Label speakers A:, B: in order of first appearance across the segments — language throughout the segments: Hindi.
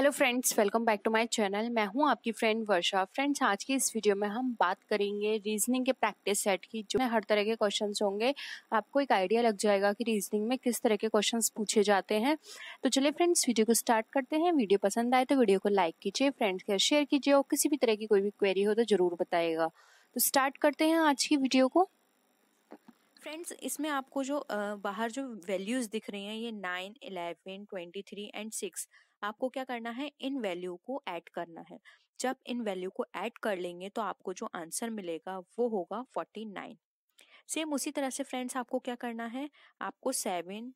A: hello friends welcome back to my channel मैं हूं आपकी फ्रेंड वर्षा फ्रेंड्स आज की इस वीडियो में हम बात करेंगे रीजनिंग के प्रैक्टिस सेट की जो हर तरह के क्वेश्चंस होंगे आपको एक आइडिया लग जाएगा कि रीजनिंग में किस तरह के क्वेश्चंस पूछे जाते हैं तो चलिए फ्रेंड्स वीडियो को स्टार्ट करते हैं वीडियो पसंद आए तो वीडियो को लाइक कीजिए फ्रेंड्स के शेयर कीजिए और किसी भी तरह की कोई भी क्वेरी हो तो ज़रूर बताएगा तो स्टार्ट करते हैं आज की वीडियो को फ्रेंड्स इसमें आपको जो बाहर जो वैल्यूज़ दिख रही हैं ये nine eleven twenty three and six आपको क्या करना है इन वैल्यू को ऐड करना है जब इन वैल्यू को ऐड कर लेंगे तो आपको जो आंसर मिलेगा वो होगा फोर्टी नाइन सेम उसी तरह से फ्रेंड्स आपको क्या करना है आपको seven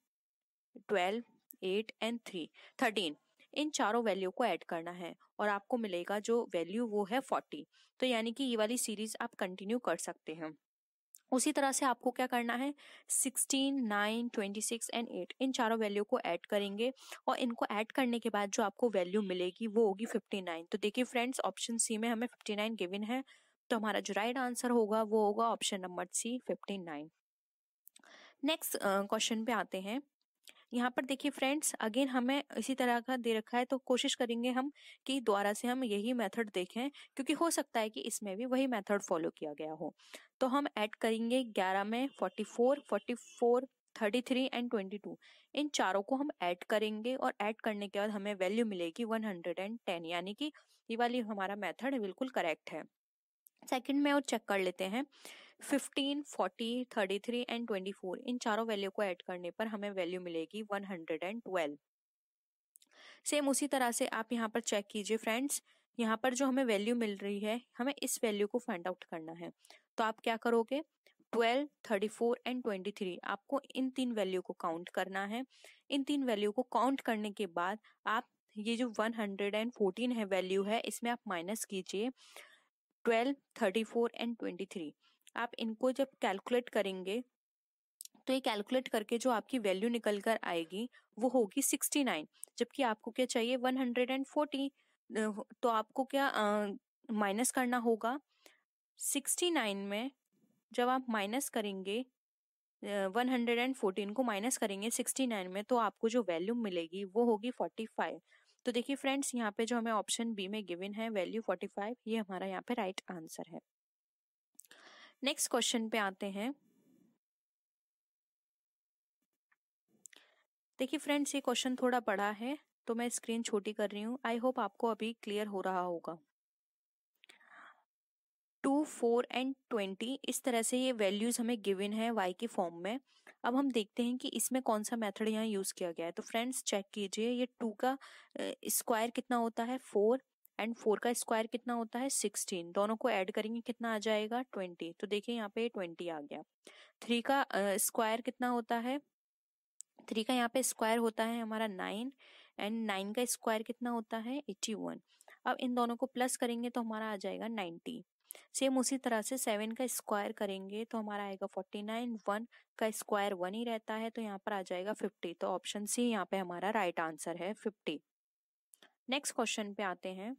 A: twelve eight and three thirteen इन चारों वैल्यू को ऐड करना है और आपको मिलेगा जो वैल्यू वो है फोर्टी तो यानी कि ये वाली सीरीज आप कंटिन्यू कर सकते हैं उसी तरह से आपको क्या करना है 16, 9, 26 एंड 8 इन चारों वैल्यू को ऐड करेंगे और इनको ऐड करने के बाद जो आपको वैल्यू मिलेगी वो होगी 59 तो देखिए फ्रेंड्स ऑप्शन सी में हमें 59 गिविन है तो हमारा जो राइट आंसर होगा वो होगा option number C 59 next question पे आते हैं यहाँ पर देखिए फ्रेंड्स अगेन हमें इसी तरह का दे रखा है तो कोशिश करेंगे हम कि द्वारा से हम यही मेथड देखें क्योंकि हो सकता है कि इसमें भी वही मेथड फॉलो किया गया हो तो हम ऐड करेंगे ग्यारह में forty four forty four thirty three and twenty two इन चारों को हम ऐड करेंगे और ऐड करने के बाद हमें वैल्यू मिलेगी वन हंड्रेड एंड टेन यानी कि ये वाली हमारा मेथड बिल्कुल करेक्ट है सेकेंड में और चेक कर लेते हैं fifteen forty thirty three and twenty four इन चारों वैल्यू को ऐड करने पर हमें वैल्यू मिलेगी ट्वेल्व सेम उसी तरह से आप यहाँ पर चेक कीजिए फ्रेंड्स यहाँ पर जो हमें वैल्यू मिल रही है हमें इस वैल्यू को फाइंड आउट करना है तो आप क्या करोगे 12, 34 एंड 23 आपको इन तीन वैल्यू को काउंट करना है इन तीन वैल्यू को काउंट करने के बाद आप ये जो 114 है वैल्यू है इसमें आप माइनस कीजिए 12, 34 एंड थ्री आप इनको जब कैलकुलेट करेंगे तो ये कैलकुलेट करके जो आपकी वैल्यू निकल कर आएगी वो होगी सिक्सटी नाइन जबकि आपको क्या चाहिए वन हंड्रेड एंड फोर्टी तो आपको क्या माइनस करना होगा सिक्सटी नाइन में जब आप माइनस करेंगे वन हंड्रेड एंड फोर्टीन को माइनस करेंगे सिक्सटी नाइन में तो आपको जो वैल्यू मिलेगी वो होगी फोर्टी फाइव तो देखिए फ्रेंड्स यहाँ पे जो हमें ऑप्शन बी में गिवन है वैल्यू फोर्टी फाइव ये हमारा यहाँ पे राइट right आंसर है नेक्स्ट क्वेश्चन पे आते हैं देखिए फ्रेंड्स ये क्वेश्चन थोड़ा बड़ा है तो मैं स्क्रीन छोटी कर रही हूँ आई होप आपको अभी क्लियर हो रहा होगा टू फोर एंड ट्वेंटी इस तरह से ये वैल्यूज हमें गिवन है वाई के फॉर्म में अब हम देखते हैं कि इसमें कौन सा मेथड यहाँ यूज किया गया है तो फ्रेंड्स चेक कीजिए ये टू का स्क्वायर कितना होता है फोर एंड फोर का स्क्वायर कितना होता है सिक्सटीन दोनों को ऐड करेंगे कितना आ जाएगा ट्वेंटी तो देखिए यहाँ पे ट्वेंटी आ गया थ्री का स्क्वायर uh, कितना होता है थ्री का यहाँ पे स्क्वायर होता है हमारा नाइन एंड नाइन का स्क्वायर कितना होता है एट्टी वन अब इन दोनों को प्लस करेंगे तो हमारा आ जाएगा नाइन्टी सेम उसी तरह से सेवन का स्क्वायर करेंगे तो हमारा आएगा फोर्टी नाइन वन का स्क्वायर वन ही रहता है तो यहाँ पर आ जाएगा फिफ्टी तो ऑप्शन सी यहाँ पे हमारा राइट right आंसर है फिफ्टी नेक्स्ट क्वेश्चन पे आते हैं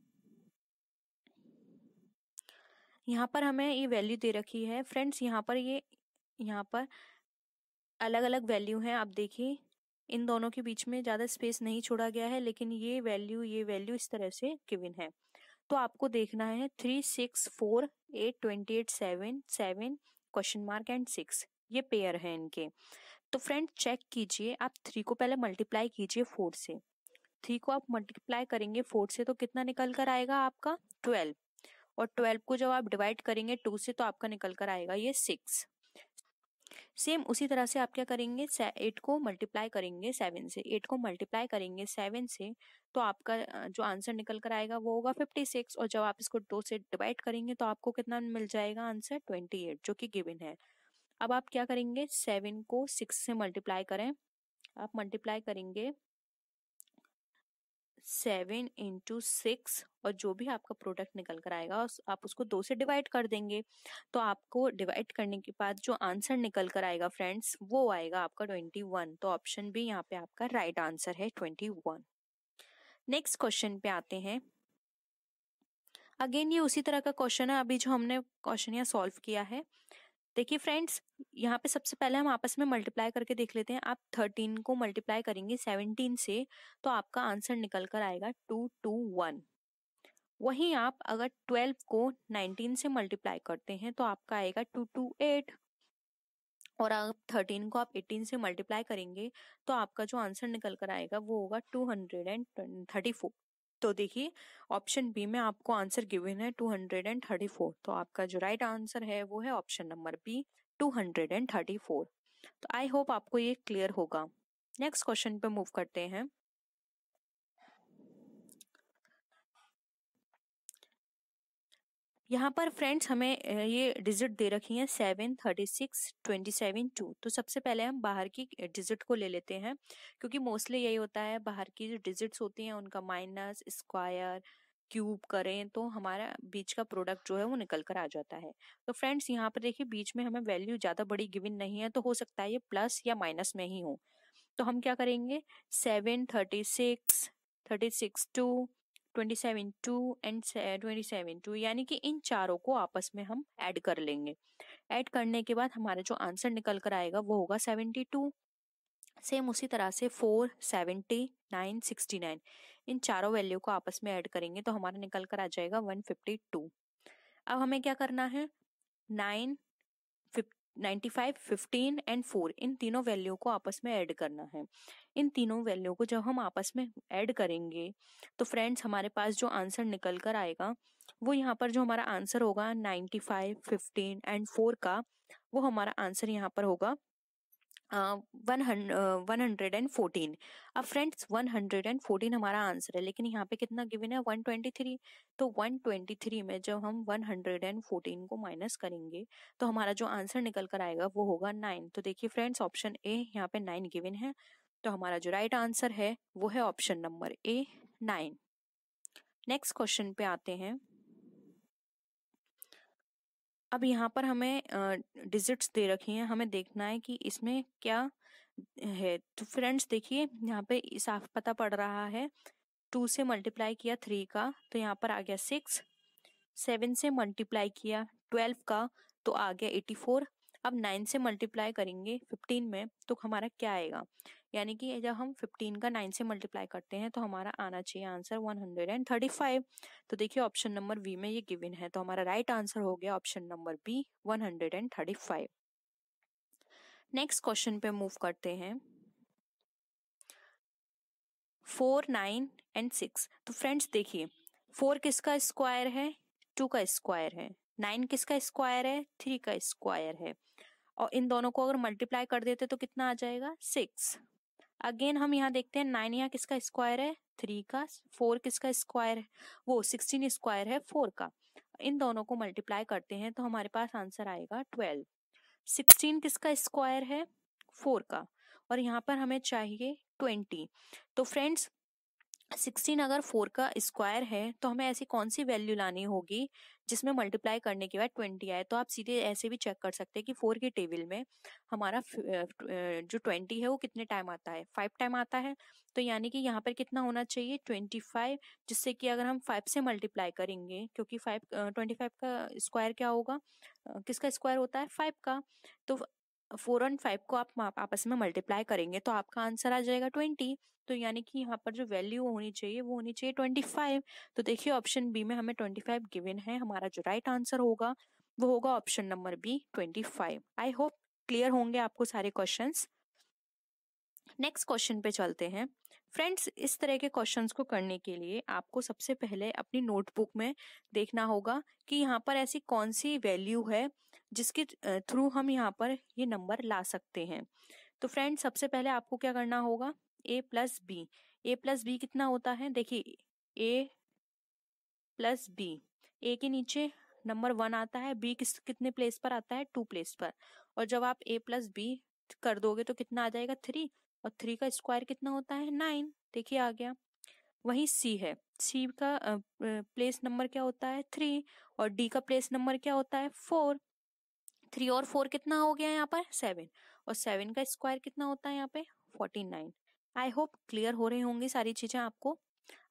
A: यहाँ पर हमें ये वैल्यू दे रखी है फ्रेंड्स यहाँ पर ये यहाँ पर अलग अलग वैल्यू है आप देखिए इन दोनों के बीच में ज़्यादा स्पेस नहीं छोड़ा गया है लेकिन ये वैल्यू ये वैल्यू इस तरह से किविन है तो आपको देखना है three six four eight twenty eight seven seven question mark and six ये पेयर है इनके तो फ्रेंड चेक कीजिए आप थ्री को पहले मल्टीप्लाई कीजिए फोर से थ्री को आप मल्टीप्लाई करेंगे फोर से तो कितना निकल कर आएगा आपका ट्वेल्व और ट्वेल्व को जब आप डिवाइड करेंगे टू से तो आपका निकल कर आएगा ये सिक्स सेम उसी तरह से आप क्या करेंगे एट को मल्टीप्लाई करेंगे सेवन से एट को मल्टीप्लाई करेंगे सेवन से तो आपका जो आंसर निकल कर आएगा वो होगा फिफ्टी सिक्स और जब आप इसको दो से डिवाइड करेंगे तो आपको कितना मिल जाएगा आंसर ट्वेंटी एट जो कि गिवन है अब आप क्या करेंगे सेवन को सिक्स से मल्टीप्लाई करें आप मल्टीप्लाई करेंगे सेवन इंटू सिक्स और जो भी आपका प्रोडक्ट निकल कर आएगा आप उसको दो से डिवाइड कर देंगे तो आपको डिवाइड करने के बाद जो आंसर निकल कर आएगा फ्रेंड्स वो आएगा आपका ट्वेंटी वन तो ऑप्शन भी यहाँ पे आपका राइट right आंसर है ट्वेंटी वन नेक्स्ट क्वेश्चन पे आते हैं अगेन ये उसी तरह का क्वेश्चन है अभी जो हमने क्वेश्चन यहाँ सॉल्व किया है देखिए फ्रेंड्स यहाँ पे सबसे पहले हम आपस में मल्टीप्लाई करके देख लेते हैं आप थर्टीन को मल्टीप्लाई करेंगे सेवनटीन से तो आपका आंसर निकल कर आएगा टू टू वन वहीं आप अगर ट्वेल्व को नाइनटीन से मल्टीप्लाई करते हैं तो आपका आएगा टू टू एट और आप थर्टीन को आप एटीन से मल्टीप्लाई करेंगे तो आपका जो आंसर निकल कर आएगा वो होगा two hundred and thirty four तो देखिए ऑप्शन बी में आपको आंसर गिवन है two hundred and thirty four तो आपका जो राइट आंसर है वो है option number B two hundred and thirty four तो आई होप आपको ये क्लियर होगा नेक्स्ट क्वेश्चन पे मूव करते हैं यहाँ पर फ्रेंड्स हमें ये डिजिट दे रखी है seven thirty six twenty seven two तो सबसे पहले हम बाहर की डिजिट को ले लेते हैं क्योंकि मोस्टली यही होता है बाहर की जो डिजिट्स होती हैं उनका माइनस स्क्वायर क्यूब करें तो हमारा बीच का प्रोडक्ट जो है वो निकल कर आ जाता है तो फ्रेंड्स यहाँ पर देखिए बीच में हमें वैल्यू ज़्यादा बड़ी गिविन नहीं है तो हो सकता है ये प्लस या माइनस में ही हो तो हम क्या करेंगे seven thirty six thirty six two twenty seven two and twenty seven two यानी कि इन चारों को आपस में हम ऐड कर लेंगे ऐड करने के बाद हमारा जो आंसर निकल कर आएगा वो होगा सेवेंटी टू सेम उसी तरह से four seventy nine sixty nine इन चारों वैल्यू को आपस में ऐड करेंगे तो हमारा निकल कर आ जाएगा वन फिफ्टी टू अब हमें क्या करना है nine five fifteen and four इन तीनों वैल्यू को आपस में ऐड करना है इन तीनों वैल्यू को जब हम आपस में ऐड करेंगे तो फ्रेंड्स हमारे पास जो आंसर निकल कर आएगा वो यहाँ पर जो हमारा आंसर होगा फाइव फिफ्टीन एंड फोर का वो हमारा आंसर यहाँ पर होगा वन हंड्रेड एंड फोर्टीन अब friends one hundred and fourteen हमारा आंसर है लेकिन यहाँ पे कितना गिवन है वन ट्वेंटी थ्री तो वन ट्वेंटी थ्री में जब हम वन हंड्रेड एंड फोर्टीन को माइनस करेंगे तो हमारा जो आंसर निकल कर आएगा वो होगा नाइन तो देखिए फ्रेंड्स ऑप्शन ए यहाँ पे नाइन गिवन है तो हमारा जो राइट right आंसर है वो है option number A nine next question पे आते हैं अब यहाँ पर हमें डिजिट्स दे रखी हैं हमें देखना है कि इसमें क्या है तो फ्रेंड्स देखिए यहाँ पे साफ पता पड़ रहा है टू से मल्टीप्लाई किया थ्री का तो यहाँ पर आ गया सिक्स सेवन से मल्टीप्लाई किया ट्वेल्व का तो आ गया एटी फोर अब नाइन से मल्टीप्लाई करेंगे फिफ्टीन में तो हमारा क्या आएगा यानी कि जब हम फिफ्टीन का नाइन से मल्टीप्लाई करते हैं तो हमारा आना चाहिए answer one hundred and thirty five तो देखिए ऑप्शन नंबर बी में ये गिविन है तो हमारा राइट right आंसर हो गया option number B one hundred and thirty five next question पे मूव करते हैं फोर नाइन एंड सिक्स तो फ्रेंड्स देखिए फोर किसका स्क्वायर है टू का स्क्वायर है नाइन किसका स्क्वायर है थ्री का स्क्वायर है और इन दोनों को अगर मल्टीप्लाई कर देते तो कितना आ जाएगा सिक्स अगेन हम यहाँ देखते हैं नाइन यहाँ किसका स्क्वायर है थ्री का फोर किसका स्क्वायर है वो सिक्सटीन स्क्वायर है फोर का इन दोनों को मल्टीप्लाई करते हैं तो हमारे पास आंसर आएगा ट्वेल्व सिक्सटीन किसका स्क्वायर है फोर का और यहाँ पर हमें चाहिए ट्वेंटी तो फ्रेंड्स सिक्सटीन अगर फोर का स्क्वायर है तो हमें ऐसी कौन सी वैल्यू लानी होगी जिसमें मल्टीप्लाई करने के बाद ट्वेंटी आए तो आप सीधे ऐसे भी चेक कर सकते हैं कि फोर के टेबल में हमारा जो ट्वेंटी है वो कितने टाइम आता है फाइव टाइम आता है तो यानी कि यहाँ पर कितना होना चाहिए ट्वेंटी फाइव जिससे कि अगर हम फाइव से मल्टीप्लाई करेंगे क्योंकि फाइव ट्वेंटी फाइव का स्क्वायर क्या होगा किसका स्क्वायर होता है फाइव का तो फोर एंड फाइव को आप आपस में मल्टीप्लाई करेंगे तो आपका आंसर आ जाएगा ट्वेंटी तो यानी कि यहाँ पर जो वैल्यू होनी चाहिए वो होनी चाहिए ट्वेंटी फाइव तो देखिए ऑप्शन बी में हमें ट्वेंटी फाइव गिवन है हमारा जो राइट आंसर होगा वो होगा option number B twenty five I hope clear होंगे आपको सारे क्वेश्चन नेक्स्ट क्वेश्चन पे चलते हैं फ्रेंड्स इस तरह के क्वेश्चंस को करने के लिए आपको सबसे पहले अपनी नोटबुक में देखना होगा कि यहाँ पर ऐसी कौन सी वैल्यू है जिसके थ्रू हम यहाँ पर ये नंबर ला सकते हैं तो फ्रेंड सबसे पहले आपको क्या करना होगा A plus B A plus B कितना होता है देखिए ए प्लस बी ए के नीचे नंबर वन आता है बी किस कितने प्लेस पर आता है टू प्लेस पर और जब आप ए प्लस बी कर दोगे तो कितना आ जाएगा थ्री और थ्री का स्क्वायर कितना होता है नाइन देखिए आ गया वही सी है सी का प्लेस नंबर क्या होता है थ्री और डी का प्लेस नंबर क्या होता है फोर थ्री और फोर कितना हो गया यहाँ पर सेवन और सेवन का स्क्वायर कितना होता है यहाँ पे forty nine I hope clear हो रहे होंगे सारी चीजें आपको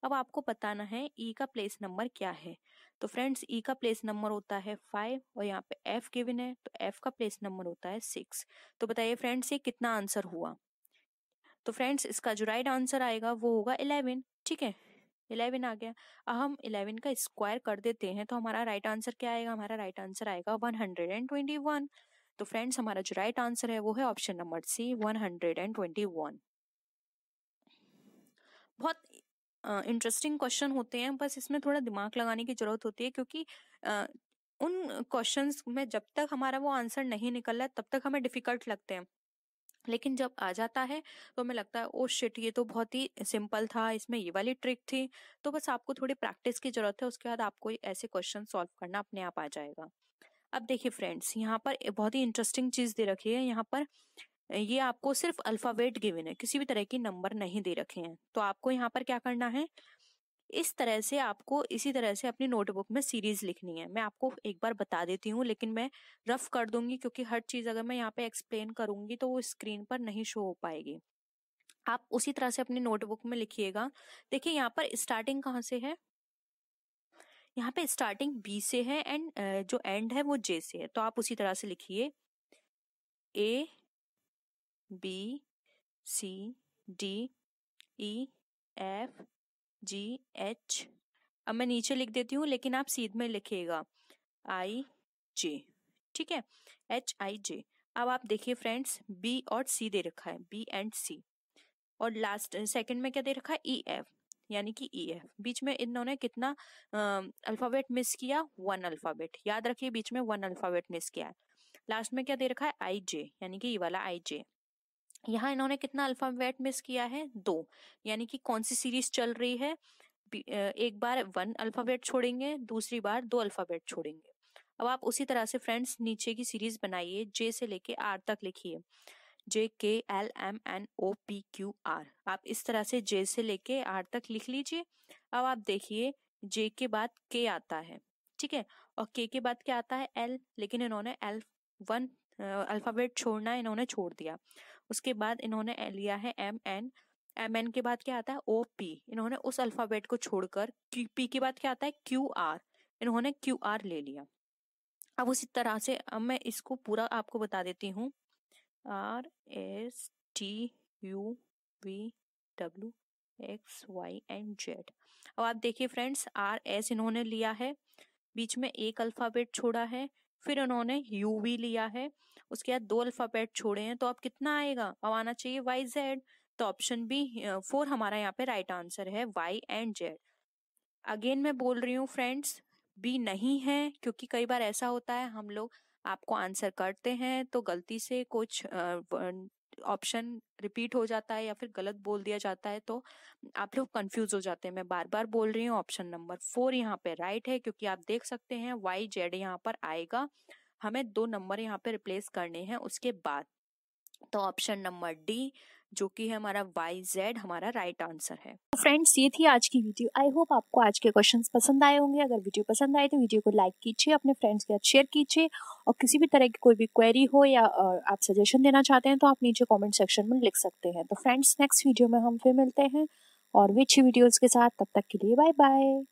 A: अब आपको बताना है ई e का प्लेस नंबर क्या है तो फ्रेंड्स ई e का प्लेस नंबर होता है फाइव और यहाँ पे एफ गिवन है तो एफ का प्लेस नंबर होता है सिक्स तो बताइए फ्रेंड्स ये कितना आंसर हुआ तो फ्रेंड्स इसका जो राइट आंसर आएगा वो होगा इलेवन ठीक है इलेवन आ गया अब हम इलेवन का स्क्वायर कर देते हैं तो हमारा राइट आंसर क्या आएगा हमारा राइट आंसर आएगा one hundred and twenty one तो फ्रेंड्स हमारा जो राइट आंसर है वो है option number C one hundred and twenty one बहुत इंटरेस्टिंग uh, क्वेश्चन होते हैं बस इसमें थोड़ा दिमाग लगाने की जरूरत होती है क्योंकि uh, उन क्वेश्चंस में जब तक हमारा वो आंसर नहीं निकल रहा तब तक हमें डिफिकल्ट लगते हैं लेकिन जब आ जाता है तो हमें लगता है ओ शिट ये तो बहुत ही सिंपल था इसमें ये वाली ट्रिक थी तो बस आपको थोड़ी प्रैक्टिस की जरूरत है उसके बाद आपको ऐसे क्वेश्चन सॉल्व करना अपने आप आ जाएगा अब देखिए फ्रेंड्स यहाँ पर बहुत ही इंटरेस्टिंग चीज दे रखी है यहाँ पर ये आपको सिर्फ अल्फावेट गिवन है किसी भी तरह की नंबर नहीं दे रखे हैं तो आपको यहाँ पर क्या करना है इस तरह से आपको इसी तरह से अपनी नोटबुक में सीरीज लिखनी है मैं आपको एक बार बता देती हूँ लेकिन मैं रफ कर दूंगी क्योंकि हर चीज अगर मैं यहाँ पे एक्सप्लेन करूंगी तो वो स्क्रीन पर नहीं शो हो पाएगी आप उसी तरह से अपनी नोटबुक में लिखिएगा देखिए यहाँ पर स्टार्टिंग कहाँ से है यहाँ पे स्टार्टिंग बी से है एंड जो एंड है वो जे से है तो आप उसी तरह से लिखिए A B C D E F G H अब मैं नीचे लिख देती हूँ लेकिन आप सीध में लिखिएगा आई जे ठीक है एच आई जे अब आप देखिए फ्रेंड्स बी और सी दे रखा है बी एंड सी और लास्ट सेकंड में क्या दे रखा है ई e, एफ यानी कि ई e, एफ बीच में इन्होंने कितना अल्फाबेट मिस किया वन अल्फाबेट याद रखिए बीच में वन अल्फाबेट मिस किया है लास्ट में क्या दे रखा है आई जे यानी कि ये e वाला आई जे यहाँ इन्होंने कितना अल्फाबेट मिस किया है दो यानी कि कौन सी सीरीज चल रही है एक बार वन अल्फाबेट छोड़ेंगे दूसरी बार दो अल्फाबेट छोड़ेंगे अब आप उसी तरह से फ्रेंड्स नीचे की सीरीज बनाइए जे से लेके आर तक लिखिए J K L M N O P Q R आप इस तरह से जे से लेके आर तक लिख लीजिए अब आप देखिए जे के बाद के आता है ठीक है और के के बाद क्या आता है एल लेकिन इन्होंने एल वन अल्फाबेट छोड़ना इन्होंने छोड़ दिया उसके बाद इन्होंने लिया है एम एन एम एन के बाद क्या आता है ओ पी इन्होंने उस अल्फाबेट को छोड़कर पी के बाद क्या आता है क्यू आर इन्होंने क्यू आर ले लिया अब उसी तरह से अब मैं इसको पूरा आपको बता देती हूँ R S T U V W X Y and Z अब आप देखिए फ्रेंड्स आर एस इन्होंने लिया है बीच में एक अल्फाबेट छोड़ा है फिर उन्होंने यू वी लिया है उसके बाद दो अल्फ़ाबेट छोड़े हैं तो अब कितना आएगा अब आना चाहिए वाई जेड तो ऑप्शन बी फोर हमारा यहाँ पे राइट आंसर है वाई एंड जेड अगेन मैं बोल रही हूँ फ्रेंड्स बी नहीं है क्योंकि कई बार ऐसा होता है हम लोग आपको आंसर करते हैं तो गलती से कुछ ऑप्शन रिपीट हो जाता है या फिर गलत बोल दिया जाता है तो आप लोग कंफ्यूज हो जाते हैं मैं बार बार बोल रही हूँ ऑप्शन नंबर फोर यहाँ पे राइट है क्योंकि आप देख सकते हैं वाई जेड यहाँ पर आएगा हमें दो नंबर यहाँ पे रिप्लेस करने हैं उसके बाद तो ऑप्शन नंबर डी जो कि है हमारा वाई जेड हमारा राइट right आंसर है तो फ्रेंड्स ये थी आज की वीडियो आई होप आपको आज के क्वेश्चन पसंद आए होंगे अगर वीडियो पसंद आए तो वीडियो को लाइक कीजिए अपने फ्रेंड्स के साथ शेयर कीजिए और किसी भी तरह की कोई भी क्वेरी हो या आप सजेशन देना चाहते हैं तो आप नीचे कॉमेंट सेक्शन में लिख सकते हैं तो फ्रेंड्स नेक्स्ट वीडियो में हम फिर मिलते हैं और अच्छी वीडियोज़ के साथ तब तक के लिए बाय बाय